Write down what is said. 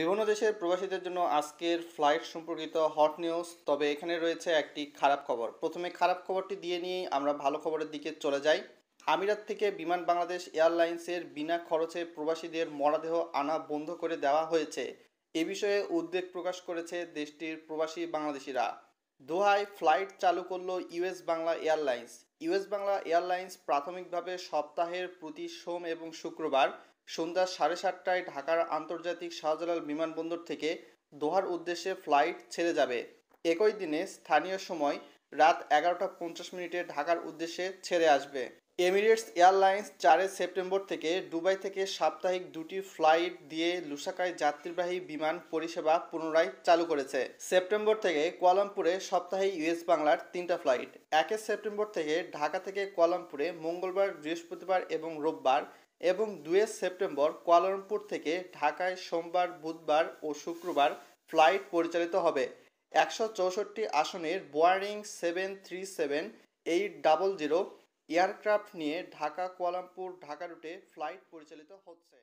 বিভিন্ন দেশের প্রবাসীদের জন্য আজকের ফ্লাইট সম্পর্কিত হট নিউজ তবে এখানে রয়েছে একটি খারাপ খবর প্রথমে খারাপ খবরটি দিয়ে নিয়েই আমরা ভালো খবরের দিকে চলে যাই আমিরাত থেকে বিমান বাংলাদেশ এয়ারলাইন্সের বিনা খরচে প্রবাসীদের মরাদেহ আনা বন্ধ করে দেওয়া হয়েছে এ বিষয়ে উদ্বেগ প্রকাশ করেছে দেশটির প্রবাসী বাংলাদেশিরা দোহায় ফ্লাইট চালু করলো US Bangla airlines US Bangla airlines প্রাথমিকভাবে সপ্তাহের প্রতি সোম এবং শুক্রবার সন্ধ্যা সাড়ে সাতটায় ঢাকার আন্তর্জাতিক শাহজালাল বিমানবন্দর থেকে দোহার উদ্দেশ্যে ফ্লাইট ছেড়ে যাবে একই দিনে স্থানীয় সময় রাত এগারোটা পঞ্চাশ মিনিটে ঢাকার উদ্দেশ্যে ছেড়ে আসবে এমিরেটস এয়ারলাইন্স চারে সেপ্টেম্বর থেকে দুবাই থেকে সাপ্তাহিক দুটি ফ্লাইট দিয়ে লুসাকায় যাত্রীবাহী বিমান পরিষেবা পুনরায় চালু করেছে সেপ্টেম্বর থেকে কোয়ালামপুরে সপ্তাহে ইউএস বাংলার তিনটা ফ্লাইট একে সেপ্টেম্বর থেকে ঢাকা থেকে কোয়ালামপুরে মঙ্গলবার বৃহস্পতিবার এবং রোববার এবং দুয়ে সেপ্টেম্বর কোয়ালালামপুর থেকে ঢাকায় সোমবার বুধবার ও শুক্রবার ফ্লাইট পরিচালিত হবে একশো চৌষট্টি আসনের বোয়ারিং seven three seven eight double zero aircraft নিয়ে ঢাকা কুয়ালামপুর ঢাকা রুটে ফ্লাইট পরিচালিত হচ্ছে